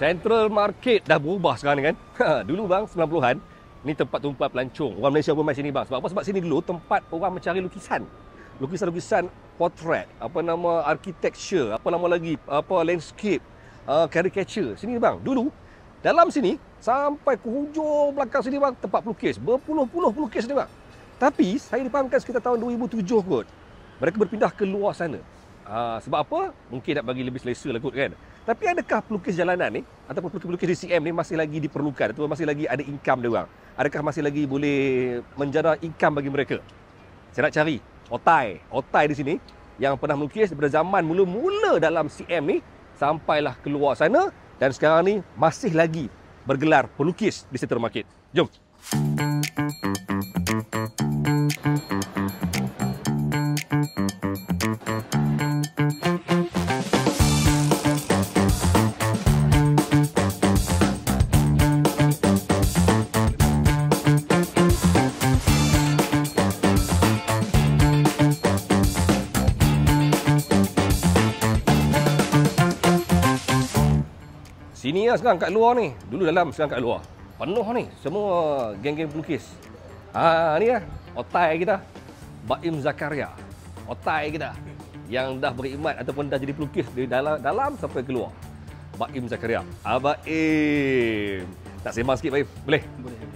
Central Market dah berubah sekarang kan. Ha, dulu bang 90-an ni tempat tumpuan pelancong. Orang Malaysia pun main sini bang. Sebab apa? Sebab sini dulu tempat orang mencari lukisan. Lukisan-lukisan portrait, apa nama architecture, apa nama lagi, apa landscape, uh, caricature. Sini bang. Dulu dalam sini sampai ke hujung belakang sini bang tempat pelukis. Berpuluh-puluh pelukis ni bang. Tapi saya dipahamkan sekitar tahun 2007 kot. Mereka berpindah ke luar sana. Uh, sebab apa? Mungkin nak bagi lebih selesa lah kot kan. Tapi adakah pelukis jalanan ni ataupun pelukis-pelukis di CM ni masih lagi diperlukan atau masih lagi ada income dia orang? Adakah masih lagi boleh menjana income bagi mereka? Saya nak cari Otai, Otai di sini yang pernah melukis pada zaman mula-mula dalam CM ni sampailah keluar sana dan sekarang ni masih lagi bergelar pelukis di Setermarket. Jom. Música sekarang kat luar ni. Dulu dalam, sekarang kat luar. Penuh ni. Semua geng-geng pelukis. Ha, ni lah. Otai kita. Baim Zakaria. Otai kita. Yang dah berkhidmat ataupun dah jadi pelukis dari dalam, dalam sampai keluar. Baim Zakaria. Abaim. Tak sembang sikit, Baim. Boleh? Boleh.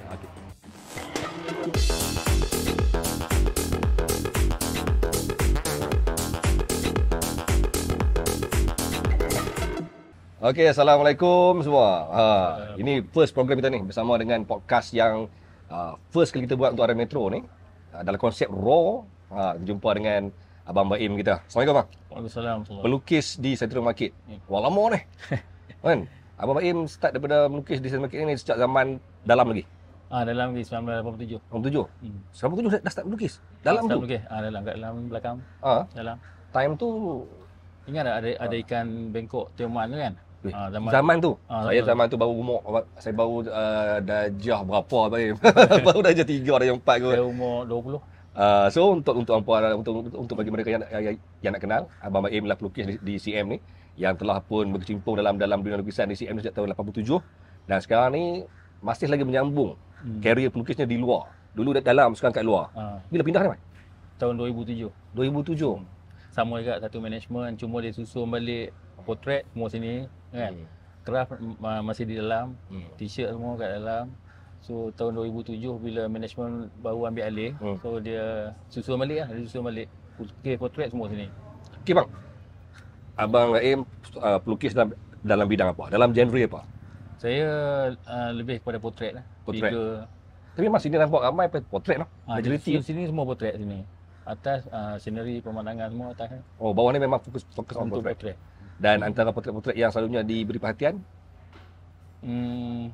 Okey, assalamualaikum semua. Ha, ini first program kita ni bersama dengan podcast yang uh, first kali kita buat untuk Arena Metro ni. Uh, dalam konsep raw, ha, jumpa dengan Abang Baim kita. Assalamualaikum, Bang. Waalaikumsalam. Pelukis di Central Market. Ya. Wah, lama ni. kan? Abang Baim start daripada melukis di Central Market ni sejak zaman dalam lagi. Ah, ha, dalam lagi 1987. 1987. Hmm. 1987 dah start melukis. Dalam start tu. Start melukis. Ah, ha, dalam dalam belakang. Ha. Dalam. Time tu Ingat tak ada, ada ikan bengkok Tioman tu kan? Weh, ah, zaman, zaman tu. Ha, saya zaman tu baru umur saya baru uh, ah, dajah berapa apa baru dajah 3 dah yang 4 tu. Saya umur 20. Uh, so untuk untuk apa untuk untuk bagi mereka yang yang, yang nak kenal Abang Baim lah pelukis di, di, CM ni yang telah pun berkecimpung dalam dalam dunia lukisan di CM sejak tahun 87 dan sekarang ni masih lagi menyambung hmm. karier pelukisnya di luar. Dulu dah dalam sekarang kat luar. Ha. Bila pindah ni, Mat? Tahun 2007. 2007. Hmm. Sama juga satu management cuma dia susun balik potret semua sini kan. Hmm. Kerah uh, masih di dalam, hmm. t-shirt semua kat dalam. So tahun 2007 bila management baru ambil alih, hmm. so dia susun balik lah, dia susun balik. Pukis portrait semua sini. Okey bang, Abang Raim uh, pelukis dalam, dalam bidang apa? Dalam genre apa? Saya uh, lebih kepada portrait lah. Portrait. Figure. Tapi memang sini nampak ramai potret lah. Ha, Majority. Sini, sini semua potret sini. Atas uh, scenery, pemandangan semua atas. Kan. Oh, bawah ni memang fokus fokus on portrait dan hmm. antara potret-potret yang selalunya diberi perhatian? Hmm,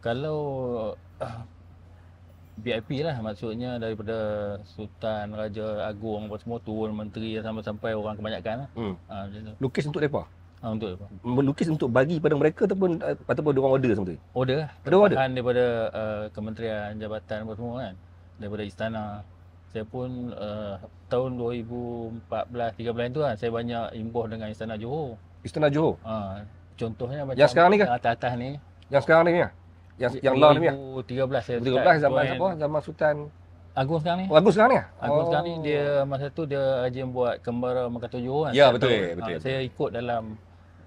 kalau uh, ah, VIP lah maksudnya daripada Sultan, Raja Agung, apa semua turun menteri sampai-sampai orang kebanyakan lah. Hmm. Uh, Lukis untuk mereka? Ha, untuk apa? Melukis untuk bagi pada mereka ataupun eh, ataupun orang order sama Order lah. Ada order? daripada uh, kementerian, jabatan apa semua kan. Daripada istana saya pun uh, tahun 2014 13 itu kan saya banyak imbuh dengan Istana Johor. Istana Johor. Uh, contohnya macam yang sekarang ni ke? Atas-atas ni. Yang sekarang ni ya. Yang yang law ni ya. 2013 saya. 2013 zaman apa? Zaman Sultan Agung sekarang ni. Oh, Agung sekarang ni. Oh. Agung sekarang ni dia masa tu dia rajin buat kembara Mekato Johor kan. Ya betul, betul, ha, betul. Saya ikut dalam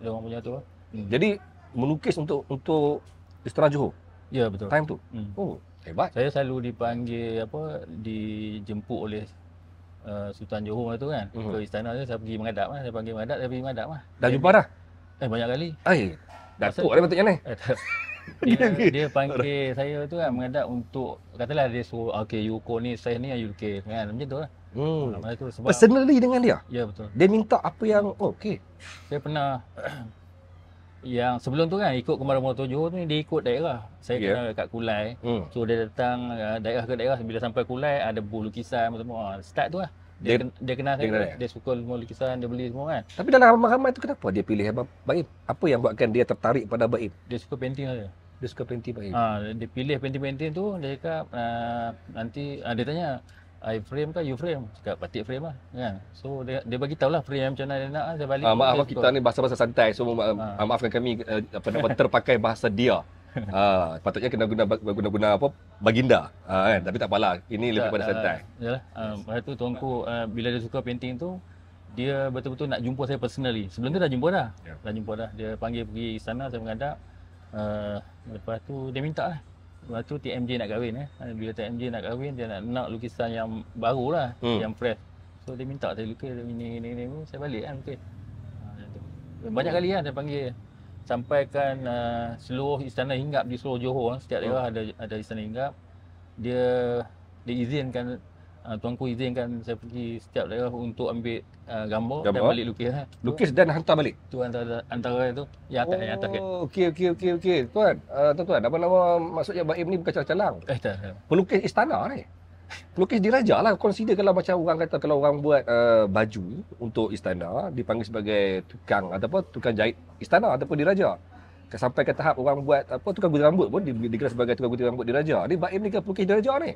orang punya tu. Hmm. Jadi melukis untuk untuk Istana Johor. Ya betul. Time tu. Hmm. Oh. Hebat. Saya selalu dipanggil apa dijemput oleh uh, Sultan Johor tu kan. Uh-huh. Ke istana tu saya pergi mengadap lah. Saya panggil mengadap, saya pergi mengadap lah. Dah jumpa dah? Eh banyak kali. Ai. Datuk dia patutnya ni. Eh, dia, dia panggil saya tu kan mengadap untuk katalah dia suruh ah, okey you call ni saya ni ah, UK kan macam tu lah. Hmm. sebab, Personally dengan dia? Ya betul. Dia minta apa yang oh, okey. Saya pernah yang sebelum tu kan ikut kemarin Mono Tujuh tu dia ikut daerah. Saya yeah. kenal dekat Kulai. Hmm. So dia datang uh, daerah ke daerah bila sampai Kulai ada buku lukisan apa semua. Ah, start tu lah. Dia, dia, dia kenal dia, kenal dia, dia suka semua lukisan, dia beli semua kan. Tapi dalam ramai-ramai tu kenapa dia pilih Abang Baim? Apa yang buatkan dia tertarik pada Baim? Dia suka painting saja. Lah dia suka painting Baim? Ha, ah, dia pilih painting-painting tu, dia cakap uh, nanti, uh, dia tanya, I frame kan you frame cakap batik frame lah kan so dia dia bagi tahulah frame yang macam mana dia nak eh, saya balik uh, maaf okay, kita ni bahasa-bahasa santai so uh, ha. maafkan kami uh, terpakai bahasa dia ha patutnya kena guna guna guna apa baginda uh, kan tapi tak apalah ini tak, lebih pada santai yalah uh, tu tuanku uh, bila dia suka painting tu dia betul-betul nak jumpa saya personally sebelum tu dah jumpa dah yeah. dah jumpa dah dia panggil pergi sana. saya menghadap uh, lepas tu dia minta lah Lepas tu TMJ nak kahwin eh. Ha, bila TMJ nak kahwin dia nak nak lukisan yang baru lah hmm. yang fresh. So dia minta saya lukis ni ni ni pun saya balik kan lukis. Ha, Banyak kali kan saya panggil sampaikan uh, seluruh istana hinggap di seluruh Johor eh. setiap daerah hmm. ada ada istana hinggap dia diizinkan uh, ah, tuanku izinkan saya pergi setiap daerah untuk ambil uh, ah, gambar, gambar dan balik lukis. Ha. Lukis dan hantar balik. Tu antara antara itu ya tak ya tak. Kan. Oh, okey okey okey okey. Tuan, uh, ah, tuan apa nama maksudnya Baim ni bukan calang-calang. Eh tak. Pelukis istana ni. Pelukis diraja lah. Consider kalau macam orang kata kalau orang buat uh, baju untuk istana dipanggil sebagai tukang atau ataupun tukang jahit istana ataupun diraja. Sampai ke tahap orang buat apa tukang gunting rambut pun digelar sebagai tukang gunting rambut diraja. Ini Baim ni ke pelukis diraja ni?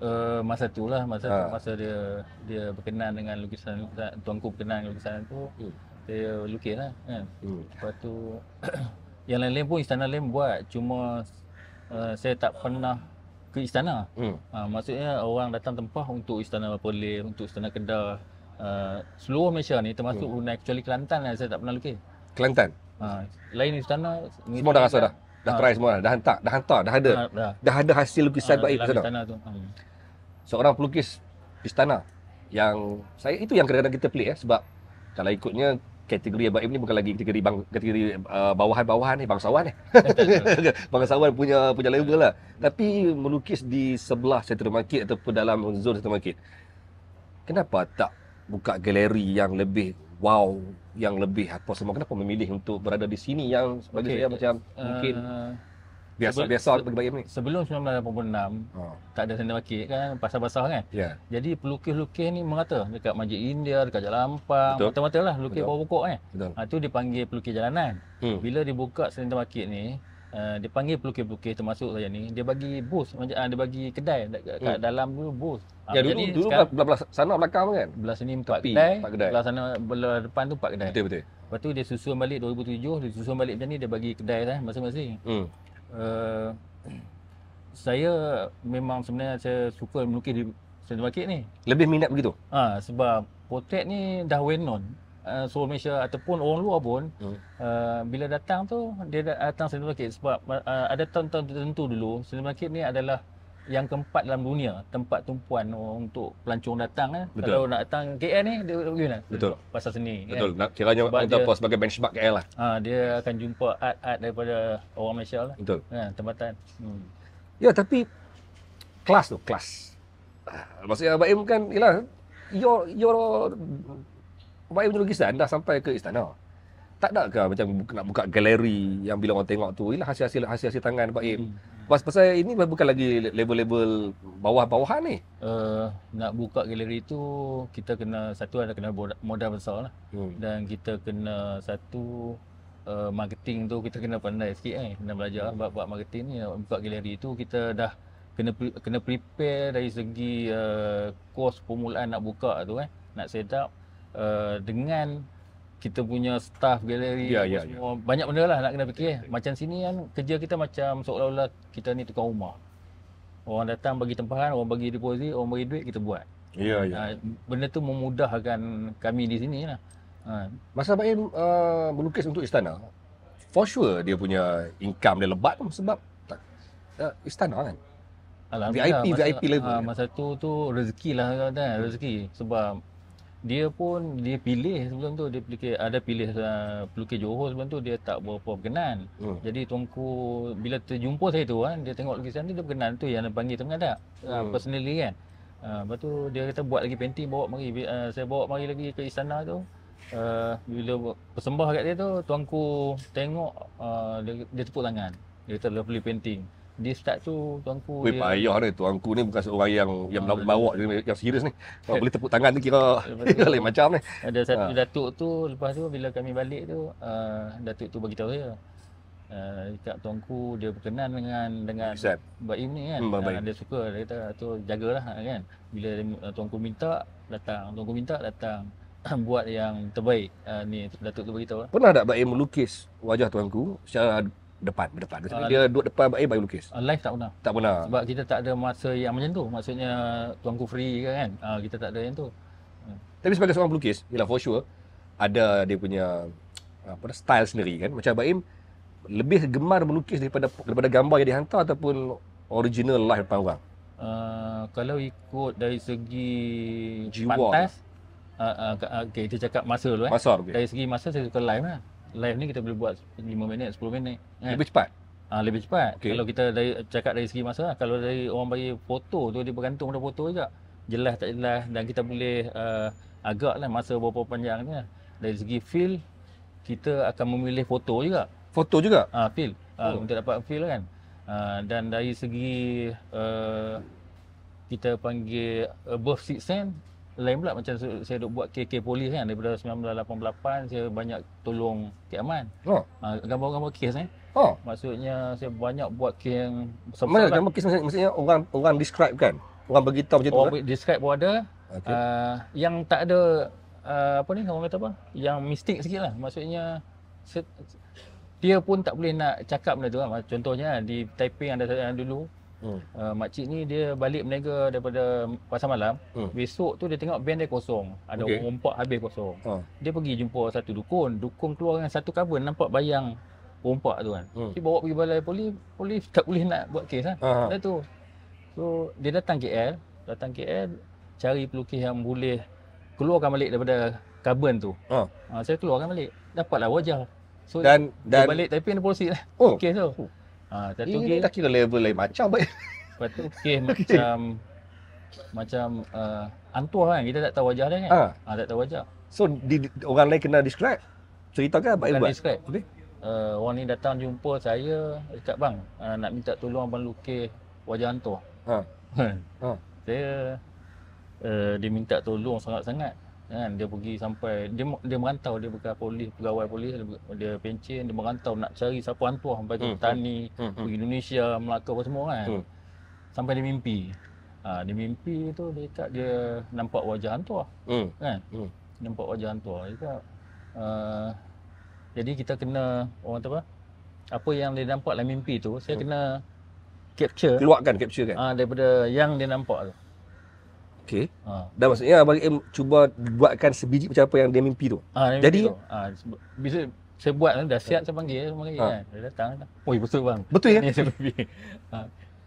uh, masa tu lah masa ha. masa dia dia berkenan dengan lukisan, lukisan tuanku berkenan lukisan tu hmm. dia lukis lah kan hmm. lepas tu yang lain-lain pun istana lain buat cuma uh, saya tak pernah ke istana hmm. uh, maksudnya orang datang tempah untuk istana Perlis untuk istana Kedah uh, seluruh Malaysia ni termasuk hmm. Brunei kecuali Kelantan lah saya tak pernah lukis Kelantan? Uh, lain istana semua dah rasa dah dah try ha. semua dah, hantar dah hantar dah ada dah, dah. dah ada hasil lukisan ha, baik istana tu. Hmm seorang pelukis istana yang saya itu yang kadang-kadang kita pelik ya sebab kalau ikutnya kategori Abang Im ni bukan lagi kategori bang, kategori uh, bawahan-bawahan ni bangsawan ni. bangsawan punya punya label lah. Tapi melukis di sebelah Central Market ataupun dalam zone Central Market. Kenapa tak buka galeri yang lebih wow yang lebih apa semua kenapa memilih untuk berada di sini yang bagi okay. saya macam uh, mungkin eh, biasa-biasa bagi bagi ni. Sebelum 1986, oh. tak ada senda market kan, pasal pasar kan. Yeah. Jadi pelukis-lukis ni merata dekat Masjid India, dekat Jalan Ampang, mata-mata lah lukis Betul. pokok-pokok kan? Ha, tu dipanggil pelukis jalanan. Hmm. Bila dibuka senda market ni, uh, eh, dia panggil pelukis-pelukis termasuk saya ni, dia bagi bus, uh, ah, dia bagi kedai dekat hmm. dalam tu bus. Ha, ya, dulu, dulu sekarang, belah, belah sana belakang kan? Belah sini empat kedai, kedai, belah sana belah depan tu empat kedai. Betul-betul. Lepas tu dia susun balik 2007, dia susun balik macam ni, dia bagi kedai lah masing-masing. Hmm. Eh, saya memang sebenarnya saya suka melukis di Sentul Bakit ni. Lebih minat begitu? Ha, sebab potret ni dah well known. Uh, seluruh Malaysia ataupun orang luar pun hmm. uh, bila datang tu dia datang Sentul Bakit sebab uh, ada tahun-tahun tertentu dulu Sentul Bakit ni adalah yang keempat dalam dunia tempat tumpuan untuk pelancong datang eh. Betul. Kalau nak datang KL ni eh, dia bagaimana? Lah. Betul. Pasar seni. Kan. Betul. Kan? Nak kiranya kita pos sebagai benchmark KL lah. Ha, dia akan jumpa art-art daripada orang Malaysia lah. Betul. Ha, tempatan. Hmm. Ya, tapi kelas tu, kelas. Ah, maksudnya Abang Im kan, ialah, your, your Abang Im dulu anda sampai ke istana. Tak ada ke macam nak buka galeri yang bila orang tengok tu, ialah hasil-hasil hasil-hasil tangan Abang Im. Hmm. Pas pasal ini bukan lagi label-label bawah-bawahan ni. Uh, nak buka galeri tu kita kena satu ada kena modal besar lah. Hmm. Dan kita kena satu uh, marketing tu kita kena pandai sikit kan. Eh. Kena belajar hmm. Lah buat, buat marketing ni. Buka galeri tu kita dah kena pre- kena prepare dari segi uh, kos permulaan nak buka tu kan. Eh. Nak set up uh, dengan kita punya staff galeri ya, ya, ya, semua ya. banyak benda lah nak kena fikir ya, ya. macam sini kan kerja kita macam seolah-olah kita ni tukang rumah orang datang bagi tempahan orang bagi deposit orang bagi duit kita buat ya ya ha, benda tu memudahkan kami di sini lah ha. masa Abang uh, melukis untuk istana for sure dia punya income dia lebat tu sebab tak, uh, istana kan VIP masa, VIP level. Ha, masa tu tu rezeki lah kan rezeki sebab dia pun dia pilih sebelum tu dia pilih ada pilih uh, pelukis Johor sebelum tu dia tak berapa berkenan. Hmm. Jadi tuanku bila terjumpa saya tu kan dia tengok lukisan tu dia berkenan tu yang dia panggil tu mengada. Kan, uh, hmm. Uh, personally kan. Uh, lepas tu dia kata buat lagi painting bawa mari uh, saya bawa mari lagi ke istana tu. Uh, bila persembah kat dia tu tuanku tengok uh, dia, dia tepuk tangan. Dia kata lovely painting dia start tu tuanku Weh, dia payah ni lah tuanku ni bukan seorang yang yang nak bawa yang, yang serius ni kalau boleh tepuk tangan ni kira lain macam ni ada satu ha. datuk tu lepas tu bila kami balik tu uh, datuk tu bagi tahu saya uh, ah, tuanku dia berkenan dengan dengan Baim ini kan hmm, uh, dia suka dia kata tu jagalah kan bila uh, tuanku minta datang tuanku minta datang buat yang terbaik uh, ni datuk tu bagi tahu lah. pernah tak Baim melukis wajah tuanku secara depan berdepan. Uh, ah, dia duduk depan eh baru lukis. Uh, live tak pernah. Tak pernah. Sebab kita tak ada masa yang macam tu. Maksudnya tuan kufri kan kan. Uh, kita tak ada yang tu. Ah. Tapi sebagai seorang pelukis, yalah for sure ada dia punya apa style sendiri kan. Macam Baim lebih gemar melukis daripada daripada gambar yang dihantar ataupun original live depan orang. Uh, kalau ikut dari segi jiwa pantas, uh, uh, okay, dia cakap masa dulu eh. Masa, okay. Dari segi masa saya suka live lah live ni kita boleh buat 5 minit, 10 minit. Kan? Lebih cepat? Ah, lebih cepat. Okay. Kalau kita dari, cakap dari segi masa, lah, kalau dari orang bagi foto tu, dia bergantung pada foto juga. Jelas tak jelas dan kita boleh uh, eh, agak lah masa berapa panjang ni. Lah. Dari segi feel, kita akan memilih foto juga. Foto juga? Ah, feel. Ah, oh. Uh, untuk dapat feel kan. Uh, dan dari segi uh, kita panggil above 6 cent, lain pula macam saya duk buat KK polis kan daripada 1988 saya banyak tolong keamanan. Aman. Oh. Ha, gambar-gambar kes eh. Oh. Maksudnya saya banyak buat kes yang sempat. Mana gambar kes maksudnya, maksudnya orang orang describe kan. Orang beritahu macam tu. Orang kan? describe pun ada. Okay. Uh, yang tak ada uh, apa ni orang kata apa? Yang mistik sikitlah. Maksudnya dia pun tak boleh nak cakap benda tu lah. Contohnya lah, di Taiping ada, ada dulu. Hmm. Uh, makcik ni dia balik berniaga daripada pasar malam. Hmm. Besok tu dia tengok van dia kosong. Ada okay. rompak habis kosong. Ha. Dia pergi jumpa satu dukun. Dukun keluar dengan satu cover nampak bayang rompak tu kan. Hmm. Dia bawa pergi balai polis. Polis tak boleh nak buat kes kan. Ha. Lepas ha, ha. tu. So dia datang KL. Datang KL cari pelukis yang boleh keluarkan balik daripada carbon tu. Ha. Uh, saya keluarkan balik. Dapatlah wajah. So dan, dan... balik tapi ada polisi lah. Oh. Okay, so. Oh. Ha, eh, okay. tak kira level lain macam baik. Lepas tu, okay, macam macam uh, antuah kan kita tak tahu wajah dia kan ah ha. ha, tak tahu wajah so di, orang lain kena describe cerita kan baik buat describe uh, orang ni datang jumpa saya dekat bang uh, nak minta tolong abang lukis wajah antuah ha. ha. saya uh, dia minta tolong sangat-sangat kan dia pergi sampai dia dia merantau dia bekas polis pegawai polis dia, dia pencen dia merantau nak cari siapa hantuah sampai ke hmm, hmm. petani hmm. hmm. pergi Indonesia Melaka apa semua kan hmm. sampai dia mimpi ha, dia mimpi tu dia tak dia nampak wajah hantuah hmm. kan hmm. nampak wajah hantuah dia kat uh, ah, jadi kita kena orang apa apa yang dia nampak dalam mimpi tu saya hmm. kena capture keluarkan capture kan ha, daripada yang dia nampak tu Okey. Ha. Ah. Dan maksudnya Abang Im cuba buatkan sebiji macam apa yang dia mimpi tu. Ha, dia Jadi mimpi tu. Ha, bisa saya buat kan, dah siap saya panggil semua ha. kan. Dia datang. Oi betul bang. Betul ya? Ini saya mimpi. Ha.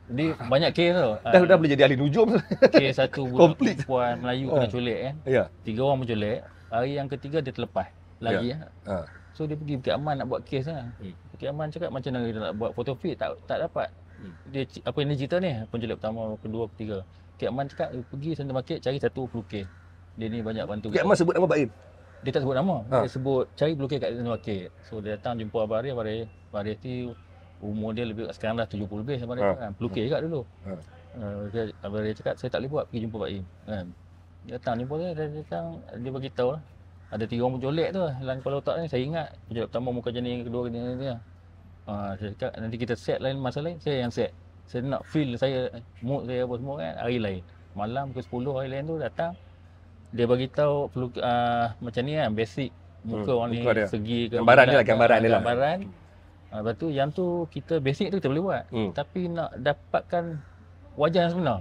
Jadi banyak kes tau. Dah, uh, dah boleh jadi ahli nujum. Kes satu budak perempuan Melayu kena culik kan. Ya. Yeah. Tiga orang menculik. Hari yang ketiga dia terlepas. Lagi. Yeah. Ya. Ya. Ha. Uh. So dia pergi Bukit Aman nak buat kes lah. Hmm. Bukit Aman cakap macam nak buat photo fit tak tak dapat. Hmm. Dia apa yang dia cerita ni penculik pertama, kedua, ketiga. Kek Man cakap eh, pergi center market cari satu pelukis. Dia ni banyak bantu. Kek Man sebut nama Baim. Dia tak sebut nama. Ha. Dia sebut cari pelukis kat center market. So dia datang jumpa Abah Ari, Abah Ari, Abah Ari tu umur dia lebih sekarang dah 70 lebih sama dia ha. kan. Pelukis ha. juga dulu. Ha. Uh, Abah Ari cakap saya tak boleh buat pergi jumpa Baim. Kan. Dia datang jumpa dia, dia datang dia bagi lah. Ada tiga orang penjolek tu lah. kalau otak ni. Saya ingat penjolek pertama muka jenis kedua ni. Lah. Ah, saya cakap nanti kita set lain masa lain. Saya yang set saya nak feel saya mood saya apa semua kan hari lain malam ke 10 hari lain tu datang dia bagi tahu perlu uh, ah, macam ni kan basic muka hmm, orang ni dia. segi ke gambaran dia lah gambaran dia lah. gambaran uh, lepas tu yang tu kita basic tu kita boleh buat hmm. tapi nak dapatkan wajah yang sebenar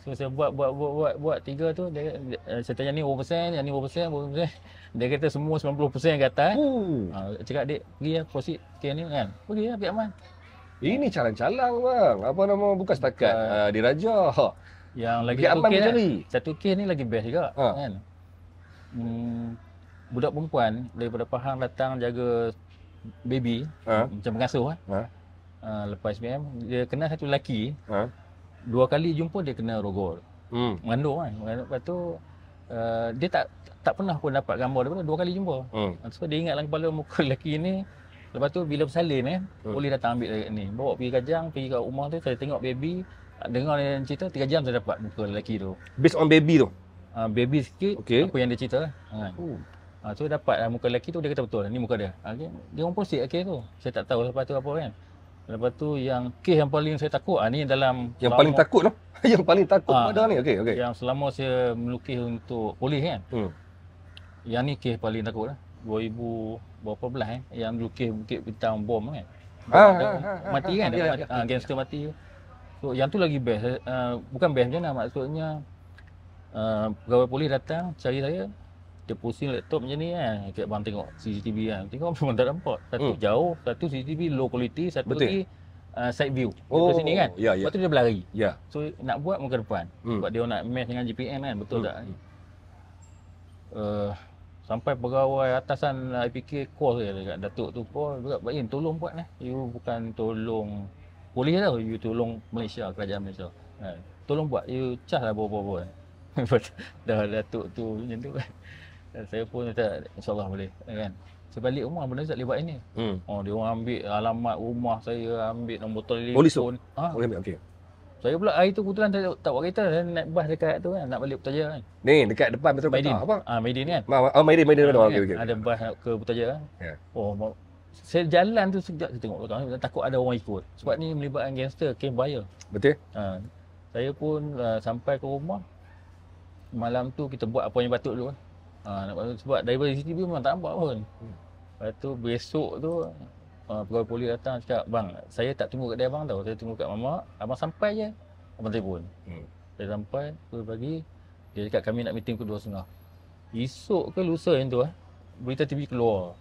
so saya buat buat buat buat, buat tiga tu dia, dia, saya tanya ni 1% yang ni 1% 1% dia kata semua 90% ke atas uh, cakap dia pergi lah proceed ke ni kan pergi lah pergi aman ini calang-calang bang. Apa nama bukan setakat uh, diraja. Ha. Yang lagi okey kan. Satu kes ni lagi best juga ha. kan. Hmm, budak perempuan daripada Pahang datang jaga baby ha. macam pengasuh kan. Ha. Uh, lepas SPM dia kena satu lelaki. Ha. Dua kali jumpa dia kena rogol. Hmm. Mengandung kan. Mengandung, lepas tu Uh, dia tak tak pernah pun dapat gambar daripada dua kali jumpa. Hmm. Ah, so, dia ingat dalam kepala muka lelaki ni Lepas tu bila bersalin eh, hmm. boleh datang ambil dekat ni. Bawa pergi kajang, pergi kat rumah tu, saya tengok baby, dengar dia cerita, tiga jam saya dapat muka lelaki tu. Based on baby tu? Uh, baby sikit, okay. apa yang dia cerita. Eh. Ha. Uh. Uh, so dapat lah muka lelaki tu, dia kata betul, ni muka dia. Okay. Ha, dia orang posit okay, tu, saya tak tahu lepas tu apa kan. Lepas tu yang kes yang paling saya takut ah ni dalam yang paling takut lah. yang paling takut ha, pada ni Okay, okay. Yang selama saya melukis untuk polis kan. Hmm. Yang ni kes paling takut lah. 2000 berapa belas eh yang lukis Bukit Pintang bom kan. Ah, ah, ah, ah mati kan? Ah, gangster mati tu. So yang tu lagi best. Uh, bukan best macam maksudnya uh, pegawai polis datang cari saya dia pusing laptop macam ni kan. Kak bang tengok CCTV kan. Tengok memang tak nampak. Satu hmm. jauh, satu CCTV low quality, satu Betul. lagi uh, side view. Oh, Dekat sini kan. Yeah, oh, yeah. Ya. Lepas tu dia berlari. Yeah. So nak buat muka depan. Hmm. Sebab dia nak match dengan GPM kan. Betul hmm. tak? Uh, sampai pegawai atasan IPK call saya dekat datuk tu call juga bagi tolong buat eh you bukan tolong polis tau you tolong Malaysia kerajaan Malaysia eh, tolong buat you charge lah berapa-apa dah datuk tu macam tu kan saya pun kata insyaallah boleh ya kan saya balik rumah benda tak lewat ini hmm. oh dia orang ambil alamat rumah saya ambil nombor telefon oh, polis tu ha? boleh ambil okey saya pula hari tu kebetulan tak, tak buat kereta dan naik bas dekat tu kan nak balik Putrajaya kan. Ni dekat depan Metro Medin. Apa? Ah ha, Medin kan. Oh, ah oh, Medin Medin okey kan? okey. Ada bas nak ke Putrajaya kan? Ya. Yeah. Oh saya jalan tu sejak saya tengok belakang takut ada orang ikut sebab ni melibatkan gangster kan bahaya. Betul? Ha, saya pun uh, sampai ke rumah malam tu kita buat apa yang patut dulu kan. Ha, sebab daripada CCTV memang tak nampak pun. Hmm. Lepas tu besok tu uh, pegawai poli datang cakap bang saya tak tunggu kat dia bang tau saya tunggu kat mama abang sampai je abang telefon hmm. dia sampai pukul pagi dia cakap kami nak meeting pukul 2.30 esok ke lusa yang tu eh berita TV keluar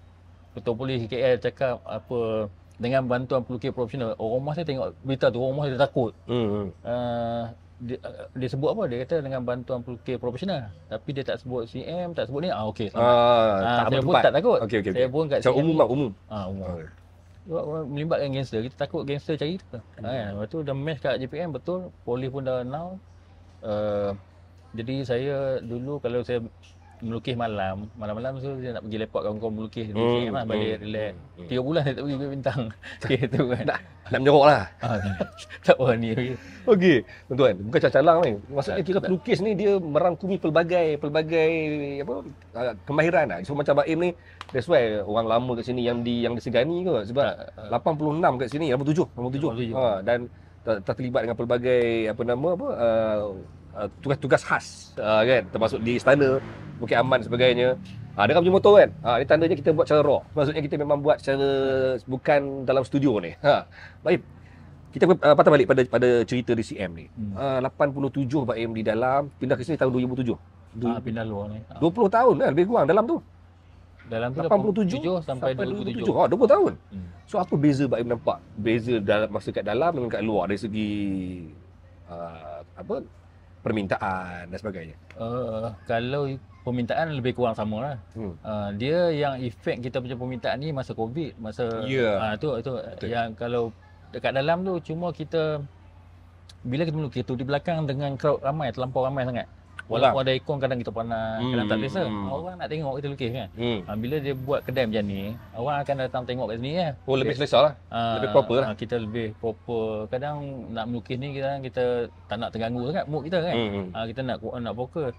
ketua polis KL cakap apa dengan bantuan peluki profesional orang rumah saya tengok berita tu orang rumah saya takut hmm. Uh, dia, dia sebut apa dia kata dengan bantuan peluki profesional tapi dia tak sebut CM tak sebut ni ah okey ah, ah tak saya tak takut okay, okay, saya okay. pun kat so, umum lah umum ah umum ah sebab orang melibatkan gangster kita takut gangster cari kita hmm. kan lepas tu dah match kat JPM betul polis pun dah now uh, jadi saya dulu kalau saya melukis malam malam-malam tu dia nak pergi lepak kawan kau melukis hmm, dia hmm, lah, balik hmm, relax hmm, hmm, tiga bulan dia tak pergi bintang okey tu kan nak nak menyorok lah ah, tak apa ni okey okey tuan-tuan bukan calang ni maksudnya kira pelukis ni dia merangkumi pelbagai pelbagai apa ah, kemahiran lah so macam Baim ni that's why orang lama kat sini yang di yang disegani ke sebab 86 kat sini 87 87, 87. ha dan terlibat dengan pelbagai apa nama apa ah, Uh, tugas-tugas khas uh, kan termasuk di istana Bukit Aman sebagainya ha, ah, dengan punya motor kan ha, ini tandanya kita buat secara raw maksudnya kita memang buat secara bukan dalam studio ni ha. baik kita uh, patah balik pada pada cerita di CM ni hmm. Ah, uh, 87 Pak di dalam pindah ke sini tahun 2007 ha, pindah luar ni ha. 20 tahun kan lebih kurang dalam tu dalam tu 87 sampai, sampai 2007 ha, 20 tahun hmm. so apa beza Pak AMD nampak beza dalam, masa kat dalam dengan kat luar dari segi uh, apa permintaan dan sebagainya? Uh, kalau permintaan lebih kurang sama lah. Hmm. Uh, dia yang efek kita punya permintaan ni masa COVID, masa yeah. Ya. uh, tu, tu yang kalau dekat dalam tu cuma kita bila kita melukis tu di belakang dengan crowd ramai terlampau ramai sangat Walaupun ada ikon kadang kita pernah, hmm. kadang tak hmm, biasa. Hmm. Orang nak tengok kita lukis kan. Hmm. Ah, bila dia buat kedai macam ni, orang akan datang tengok kat sini kan. Oh, lebih selesa lah. Ah, lebih proper lah. Ah, kita lebih proper. Kadang nak melukis ni, kita, kita tak nak terganggu sangat mood kita kan. Hmm. hmm. kita nak nak fokus.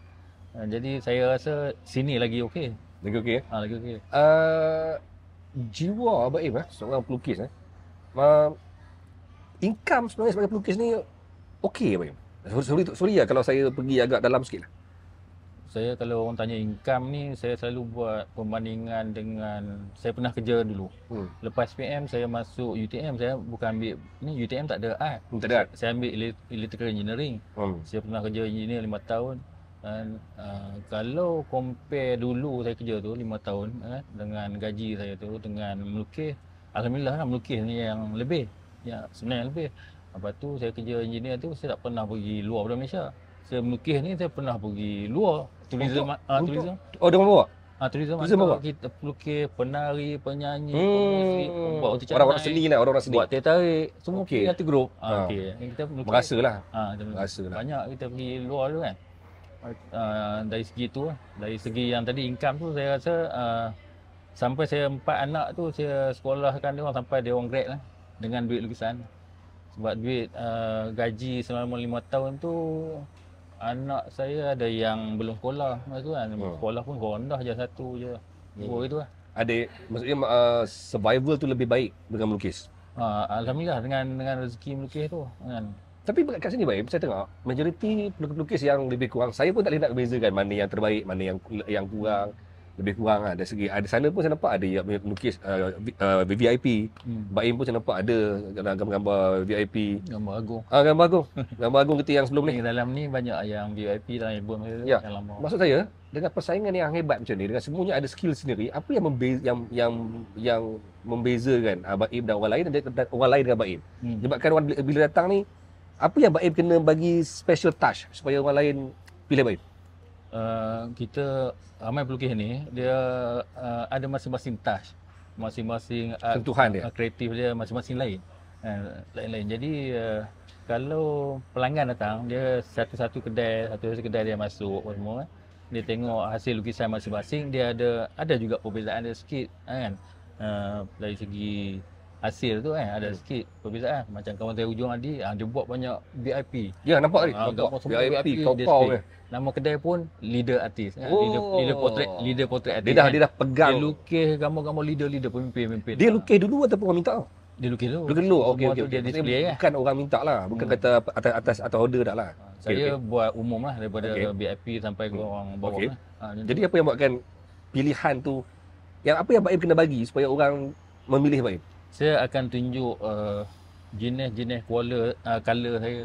jadi saya rasa sini lagi okey. Lagi okey? Ya? Ha, lagi okey. Uh, jiwa Abang Im, eh, seorang pelukis. Eh. Uh, income sebenarnya sebagai pelukis ni okey Abang Im? Sorry, sorry lah kalau saya pergi agak dalam sikit lah. Saya kalau orang tanya income ni, saya selalu buat perbandingan dengan saya pernah kerja dulu. Hmm. Lepas PM saya masuk UTM, saya bukan ambil ni UTM tak ada art. Ah. Hmm, tak ada. Art. Saya, ambil electrical engineering. Hmm. Saya pernah kerja engineer lima tahun. Dan uh, kalau compare dulu saya kerja tu lima tahun eh, dengan gaji saya tu dengan melukis, alhamdulillah lah melukis ni yang lebih. Ya, sebenarnya lebih. Lepas tu saya kerja engineer tu saya tak pernah pergi luar dari Malaysia. Saya melukis ni saya pernah pergi luar tourism ah uh, tourism. Oh dengan luar. Ah uh, tourism. tourism apa? Kita pelukis penari, penyanyi, hmm. pemusik, orang orang, orang seni lah, orang orang seni. Buat tertarik semua okay. Ah. Ah, kita group. Ah uh, okey. Kita melukis. Merasalah. Ah uh, merasalah. Banyak kita pergi luar tu kan. Uh, dari segi tu lah. Dari segi yang tadi income tu saya rasa uh, sampai saya empat anak tu saya sekolahkan dia orang sampai dia orang grad lah dengan duit lukisan sebab duit uh, gaji selama lima tahun tu anak saya ada yang belum sekolah masa tu kan oh. sekolah pun rendah je satu je hmm. dua hmm. itu lah ada maksudnya uh, survival tu lebih baik dengan melukis ha, alhamdulillah dengan dengan rezeki melukis tu kan tapi kat sini baik saya tengok majoriti pelukis-pelukis yang lebih kurang saya pun tak boleh nak bezakan mana yang terbaik mana yang yang kurang lebih kurang lah dari segi ada sana pun saya nampak ada yang melukis uh, uh, VIP hmm. Baim pun saya nampak ada gambar-gambar VIP gambar agung ah, gambar agung gambar agung kita yang sebelum ni dalam ni banyak yang VIP dalam album ya. yang lama maksud saya dengan persaingan yang hebat macam ni dengan semuanya ada skill sendiri apa yang membeza, yang yang yang membezakan uh, ah, Baim dan orang lain dan, dan orang lain dengan Baim hmm. sebabkan orang bila datang ni apa yang Baim kena bagi special touch supaya orang lain pilih Baim uh, kita ramai pelukis ni dia uh, ada masing-masing touch masing-masing sentuhan dia uh, kreatif dia masing-masing lain uh, lain-lain jadi uh, kalau pelanggan datang dia satu-satu kedai satu-satu kedai dia masuk apa semua dia tengok hasil lukisan masing-masing dia ada ada juga perbezaan dia sikit kan uh, dari segi hasil tu kan eh, ada hmm. sikit perbezaan macam kawan saya ujung tadi ah, dia buat banyak VIP ya nampak tadi ah, VIP, VIP kau kau nama kedai pun leader artist oh. eh. leader, oh. leader portrait leader portrait artist dia dah kan. dia dah pegang dia lukis gambar-gambar leader leader pemimpin pemimpin dia lukis dulu ataupun orang minta dia lukis dulu lukis dulu okey okey dia display eh. bukan orang minta lah bukan hmm. kata atas atau order dah lah ah, saya okay, okay. buat umum lah daripada okay. VIP sampai ke hmm. orang bawah okay. lah. ha, jadi apa yang buatkan pilihan tu yang apa yang baik kena bagi supaya orang memilih baik saya akan tunjuk uh, jenis-jenis kuala uh, color saya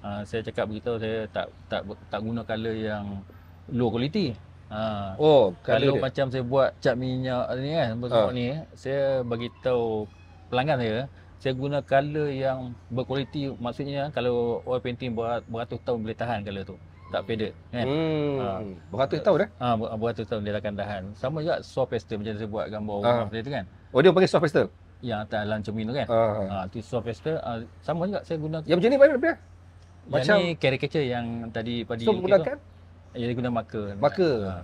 uh, saya cakap begitu saya tak tak tak guna color yang low quality uh, oh kalau macam saya buat cap minyak ni kan apa ah. ni saya bagi tahu pelanggan saya saya guna color yang berkualiti maksudnya kalau oil painting buat beratus tahun boleh tahan color tu tak pede kan hmm. Uh, beratus tahun dah eh? uh, beratus tahun dia akan tahan sama juga soft pastel macam saya buat gambar rumah uh. Ah. dia tu kan oh dia pakai soft pastel yang atas dalam cermin tu kan. Ha. Uh. Ha, tu soft plaster uh, ah, sama juga saya guna. Ya, eh? Yang macam ni baik lebih. Macam ni caricature yang tadi padi. So gunakan. Ya dia guna marker. Marker. Ha.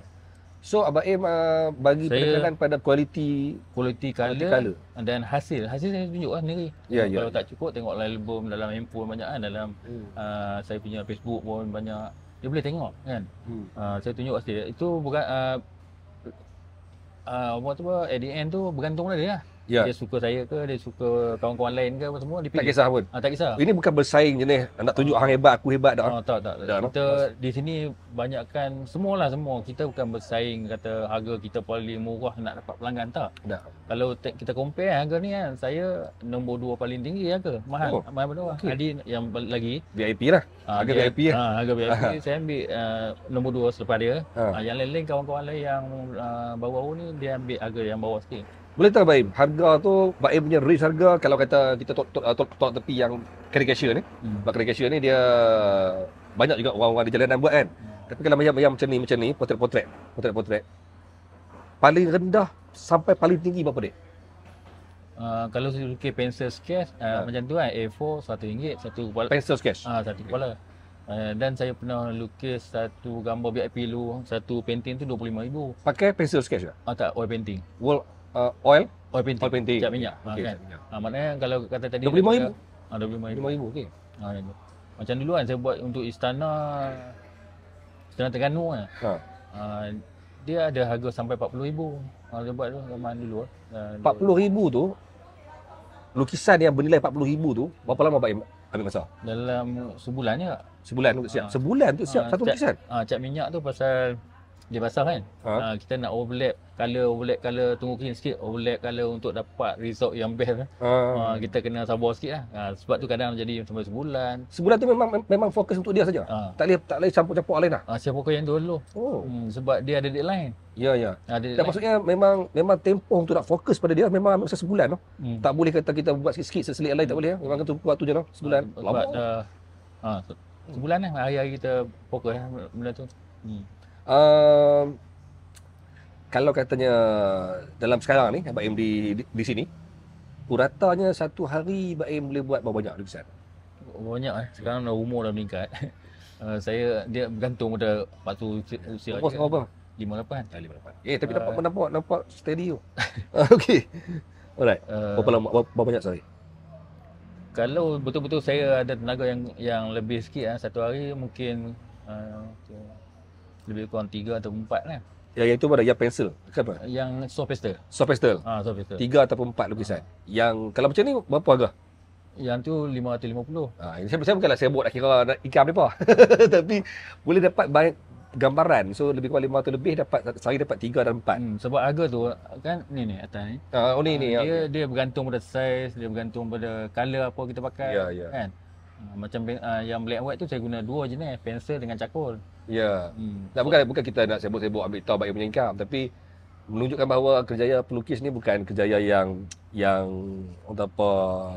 So Abang Aim uh, bagi saya, penekanan pada kualiti kualiti color, color, dan hasil. Hasil saya tunjuk lah sendiri. Ya, ya, kalau ya. tak cukup tengok album dalam handphone banyak kan. Dalam hmm. uh, saya punya Facebook pun banyak. Dia boleh tengok kan. Hmm. Uh, saya tunjuk hasil. Itu bukan uh, uh, apa tu apa, at the end tu bergantung lah dia lah. Ya. Dia suka saya ke, dia suka kawan-kawan lain ke apa semua, dia pilih. Tak kisah pun? Ha, tak kisah. Ini bukan bersaing jenis, nak tunjuk hang hebat, aku hebat dah. Ha, tak, tak. Dah, kita no? di sini banyakkan, semualah semua. Kita bukan bersaing kata harga kita paling murah nak dapat pelanggan, tak. Dah. Kalau kita compare eh, harga ni kan, saya nombor dua paling tinggi ya ke? Mahal, oh. mahal berapa? Okay. Adi yang lagi. VIP lah. Ah, harga ha, VIP. Ya. Lah. Ha, ah, harga VIP, saya ambil uh, nombor dua selepas dia. Ha. Ha, yang lain-lain kawan-kawan lain yang uh, baru-baru ni, dia ambil harga yang bawah sikit. Boleh tak Baim, harga tu Baim punya range harga kalau kata kita tolak tepi yang caricature ni. Hmm. Caricature ni dia banyak juga orang-orang di jalanan buat kan. Hmm. Tapi kalau macam macam ni macam ni potret-potret, potret-potret. Paling rendah sampai paling tinggi berapa dia? Uh, kalau saya okay, pencil sketch uh, ah, uh. Ah. macam tu kan A4 satu ringgit satu kepala pencil sketch ah uh, satu okay. kepala dan saya pernah lukis satu gambar VIP lu satu painting tu 25000 pakai pencil sketch ke? Ah uh, tak oil painting. Wall uh, oil oil painting. Oil painting. Cat minyak. Okay, ah, kan? Ha, maknanya kalau kata tadi 25000. Ada 25000. 25000 okey. Ah, Macam dulu kan saya buat untuk istana istana Terengganu kan. Ha. ha. dia ada harga sampai 40000. Ha dia buat tu zaman dulu. Uh, 40000 tu lukisan yang bernilai 40000 tu berapa lama bagi ambil masa? Dalam sebulan je. Sebulan untuk siap. Ha. Sebulan untuk siap ha, satu cat, lukisan. Ha, cat minyak tu pasal dia basah kan. Ha. ha kita nak overlap color overlap color tunggu kecil sikit overlap color untuk dapat result yang best hmm. uh, kita kena sabar sikit lah. uh, sebab tu kadang jadi sampai sebulan sebulan tu memang memang fokus untuk dia saja uh. tak boleh tak boleh campur-campur lain lah uh, siapa kau yang dulu oh. Hmm, sebab dia ada deadline Ya ya. Ada Dan maksudnya memang memang tempoh untuk nak fokus pada dia memang ambil masa sebulan noh. Hmm. Tak boleh kata kita buat sikit-sikit seselit lain hmm. tak boleh ya. Memang kena buat tu je noh. Sebulan ha, lama. Uh, sebulan eh hari-hari kita fokus eh benda tu. Hmm kalau katanya dalam sekarang ni Abang Im di, di, di sini puratanya satu hari Abang Im boleh buat berapa banyak lukisan? Banyak eh, sekarang dah umur dah meningkat uh, Saya, dia bergantung pada waktu usia Apa sekolah apa? 58 Ya, 58 Eh, tapi uh, nampak, nampak, nampak steady tu ah, Okey Alright, uh, berapa lama, berapa banyak sorry? Kalau betul-betul saya ada tenaga yang yang lebih sikit eh, satu hari mungkin uh, lebih kurang tiga atau empat lah. Ya, yang itu mana? ya pensel. apa? Yang soft pastel. Soft pastel? Ha, soft pastel. Tiga atau empat lukisan. Ha. Yang kalau macam ni, berapa harga? Yang tu RM550. Ha, ah, ini saya, saya bukanlah sebut nak kira nak ikam dia apa. Tapi boleh dapat banyak gambaran. So lebih kurang RM500 lebih dapat, sehari dapat tiga dan empat. Hmm, sebab harga tu kan ni ni atas ni. Ha, oh ni ni. Dia, okay. Ya. dia bergantung pada saiz, dia bergantung pada color apa kita pakai. Ya, ya. Kan? macam uh, yang black and white tu saya guna dua jenis, pensel dengan cakul. Ya. Yeah. Hmm. bukan bukan kita nak sibuk-sibuk ambil tahu bagi punya income tapi menunjukkan bahawa kerjaya pelukis ni bukan kerjaya yang yang orang apa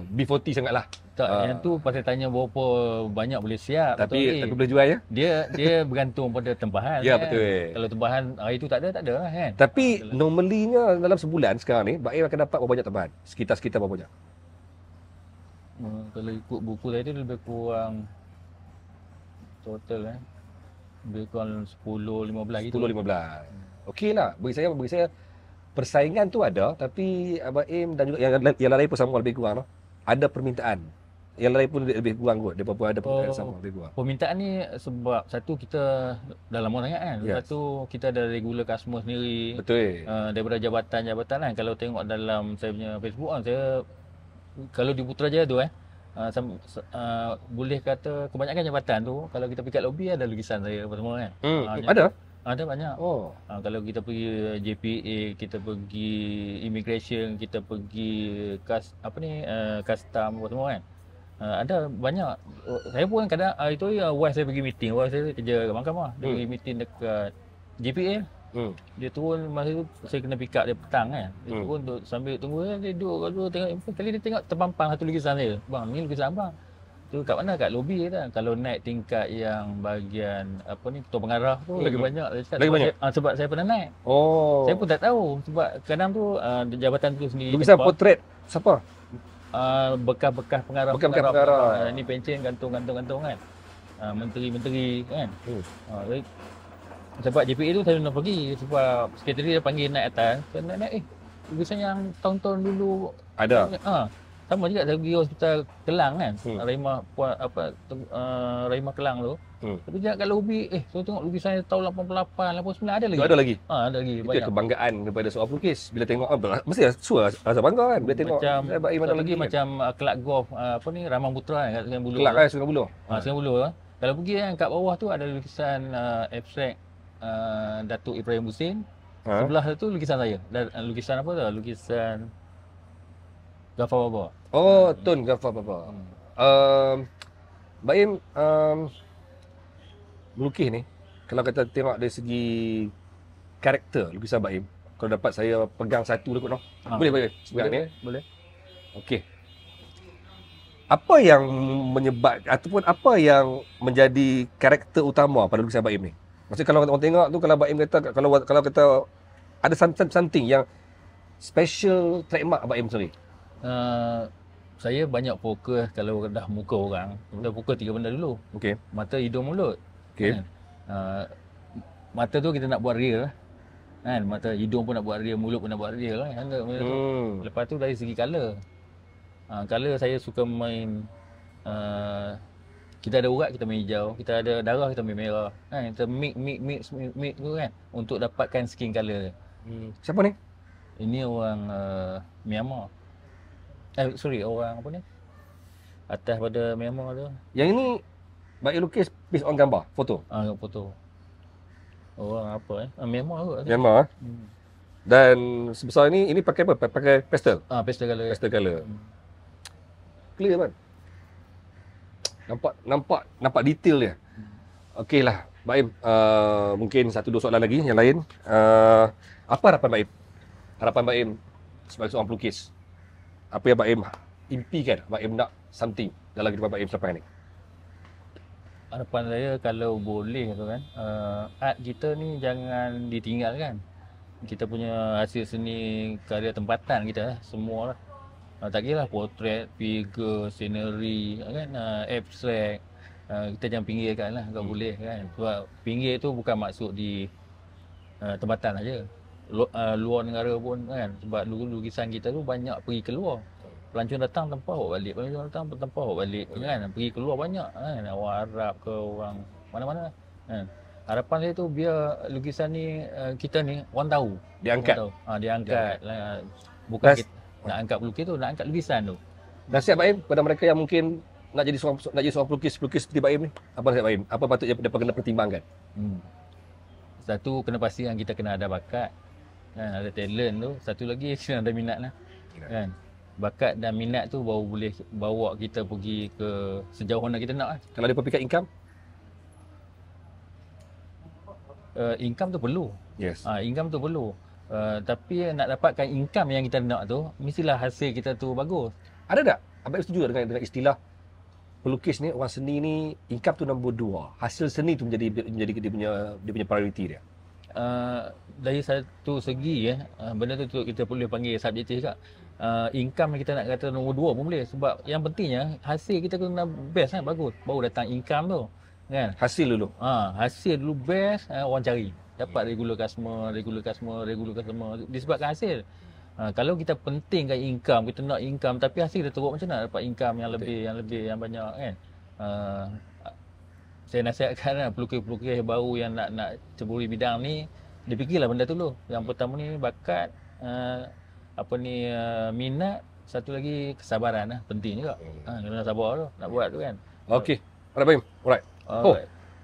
B40 sangatlah. Tak, uh, yang tu pasal tanya berapa banyak boleh siap tapi betul, tapi boleh jual ya. Dia dia bergantung pada tempahan. ya kan? betul. Eh. Kalau tempahan hari tu tak ada tak ada lah kan. Tapi ah, normally dalam sebulan sekarang ni Baim akan dapat berapa banyak tempahan? Sekitar-sekitar berapa banyak? Hmm, kalau ikut buku tadi lebih kurang total eh lebih kurang 10 15 gitu 10 15 hmm. okeylah bagi saya bagi saya persaingan tu ada tapi Abang Aim dan juga yang yang lain pun sama lebih kurang lah. ada permintaan yang lain pun lebih kurang kot daripada ada permintaan oh, sama lebih kurang permintaan ni sebab satu kita dah lama sangat kan yes. satu kita ada regular customer sendiri betul eh? uh, daripada jabatan-jabatan kan kalau tengok dalam saya punya Facebook kan saya kalau di Putrajaya tu eh uh, uh, boleh kata kebanyakan jabatan tu kalau kita pergi kat lobi ada lukisan saya apa semua kan. Hmm, uh, ada. Ada banyak. Oh. Uh, kalau kita pergi JPA, kita pergi immigration, kita pergi kas apa ni uh, custom apa semua kan. Uh, ada banyak saya pun kadang uh, itu uh, wife saya pergi meeting wife saya kerja kat mahkamah dia hmm. pergi meeting dekat JPA Hmm. Dia turun masa tu saya kena pick up dia petang kan. Dia hmm. turun tu, sambil tunggu eh, dia duduk kat tu tengok kali dia tengok terpampang satu lukisan dia. Bang, ni lukisan abang. Tu kat mana? Kat lobi je kan. Kalau naik tingkat yang bahagian apa ni ketua pengarah tu hmm. lagi banyak dia cakap. Lagi sebab, banyak. Saya, ah, sebab saya pernah naik. Oh. Saya pun tak tahu sebab kadang tu uh, jabatan tu sendiri. Lukisan potret siapa? Uh, bekas-bekas pengarah. Bekas-bekas pengarah. pengarah. Uh, ni pencen gantung-gantung-gantung kan. Uh, menteri-menteri kan. Hmm. Uh, sebab JPA tu saya nak pergi sebab sekretari dia panggil naik atas saya nak naik eh biasanya yang tahun-tahun dulu ada ha, sama juga saya pergi hospital Kelang kan hmm. Rahimah puan, apa uh, Rahimah Kelang tu hmm. tapi jangan kalau lobi eh saya tengok lukisan tahun 88 89 ada lagi tak ada lagi ha, ada lagi itu banyak itu kebanggaan kepada seorang pelukis bila tengok apa mesti sure rasa bangga kan bila tengok macam, saya bagi mana lagi kan? macam uh, kelak golf uh, apa ni Rahman Putra kan kat Sungai Buloh kelak kan eh, Sungai Buloh ha, Sungai Buloh ha. kalau pergi kan kat bawah tu ada lukisan uh, abstract uh, Datuk Ibrahim Hussein ha? Sebelah tu lukisan saya Dan uh, lukisan apa tu? Lukisan Gafar Baba Oh, uh, Tun Gafar Baba hmm. um, Baik um, Melukis ni Kalau kita tengok dari segi Karakter lukisan Baim Kalau dapat saya pegang satu dah kot ha. Boleh Baim? Boleh, ni, eh? boleh Okey apa yang menyebab ataupun apa yang menjadi karakter utama pada lukisan Baim ni? Macam kalau orang tengok tu kalau Baim kata kalau kalau kata ada something, something yang special trademark Baim sendiri. Uh, saya banyak fokus kalau dah muka orang, hmm. kita fokus tiga benda dulu. Okey. Mata, hidung, mulut. Okey. Kan? Uh, mata tu kita nak buat real Kan, mata hidung pun nak buat real, mulut pun nak buat real kan. Hmm. Lepas tu dari segi color. Uh, color saya suka main uh, kita ada urat kita main hijau kita ada darah kita main merah kan kita mix mix mix mix, mix tu kan untuk dapatkan skin color hmm. siapa ni ini orang uh, Myanmar eh sorry orang apa ni atas pada Myanmar tu yang ini baik lukis based on gambar foto ah foto orang apa eh uh, Myanmar kot Myanmar eh? hmm. dan sebesar ini ini pakai apa pakai pastel ah pastel color pastel color hmm. clear kan Nampak nampak nampak detail dia. Okey lah. Baim, uh, mungkin satu dua soalan lagi yang lain. Uh, apa harapan Baim? Harapan Baim sebagai seorang pelukis. Apa yang Baim impikan? Baim nak something dalam kehidupan Baim selepas ini? Harapan saya kalau boleh tu kan, uh, art kita ni jangan ditinggalkan. Kita punya hasil seni karya tempatan kita semua lah uh, tak kira lah portrait, figure, scenery, ah, kan, uh, abstract. Uh, kita jangan pinggirkan lah, kalau hmm. boleh kan. Sebab pinggir tu bukan maksud di uh, tempatan aja. Lu, uh, luar negara pun kan sebab lukisan kita tu banyak pergi keluar pelancong datang tempah bawa balik pelancong datang tempah bawa balik kan pergi keluar banyak kan orang Arab ke orang mana-mana kan harapan saya tu biar lukisan ni kita ni orang tahu diangkat orang tahu. ha diangkat, diangkat. Lah. bukan Last, kita, nak angkat pelukis tu, nak angkat lukisan tu. Nasihat Baim kepada mereka yang mungkin nak jadi seorang nak jadi seorang pelukis pelukis seperti Baim ni, apa nasihat Baim? Apa patut dia, dia kena pertimbangkan? Hmm. Satu kena pasti yang kita kena ada bakat kan ada talent tu, satu lagi kena ada minat lah. Minat. Kan? Bakat dan minat tu baru boleh bawa kita pergi ke sejauh mana kita nak lah. Kalau ada pepikat income? Uh, income tu perlu. Yes. Ah, uh, income tu perlu. Uh, tapi nak dapatkan income yang kita nak tu, mestilah hasil kita tu bagus. Ada tak? Abang setuju dengan, dengan istilah pelukis ni, orang seni ni, income tu nombor dua. Hasil seni tu menjadi menjadi dia punya dia punya prioriti dia. Uh, dari satu segi, eh, uh, benda tu, tu kita boleh panggil subjektif juga. Uh, income kita nak kata nombor dua pun boleh sebab yang pentingnya eh, hasil kita tu kena best kan bagus baru datang income tu kan hasil dulu ha, hasil dulu best uh, orang cari dapat yeah. Hmm. regular customer, regular customer, regular customer disebabkan hasil. Ha, kalau kita pentingkan income, kita nak income tapi hasil kita teruk macam mana dapat income yang lebih, Betul. yang lebih, yang banyak kan. Uh, saya nasihatkan lah pelukis-pelukis baru yang nak nak ceburi bidang ni dipikirlah benda tu dulu. Yang hmm. pertama ni bakat uh, apa ni uh, minat satu lagi kesabaran lah penting juga. Hmm. Ha, kena sabar tu nak buat tu kan. Okey. Alright, baik. Alright. Oh.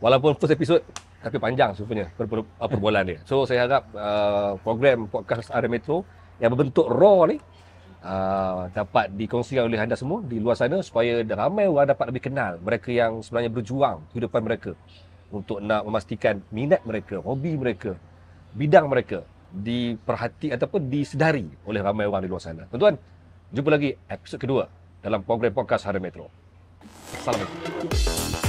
Walaupun first episode tapi panjang sebenarnya per, per, per, uh, perbualan dia. So saya harap uh, program podcast Area Metro yang berbentuk raw ni uh, dapat dikongsikan oleh anda semua di luar sana supaya ramai orang dapat lebih kenal mereka yang sebenarnya berjuang di depan mereka untuk nak memastikan minat mereka, hobi mereka, bidang mereka diperhati ataupun disedari oleh ramai orang di luar sana. Tuan-tuan, jumpa lagi episod kedua dalam program podcast Harian Metro. Assalamualaikum.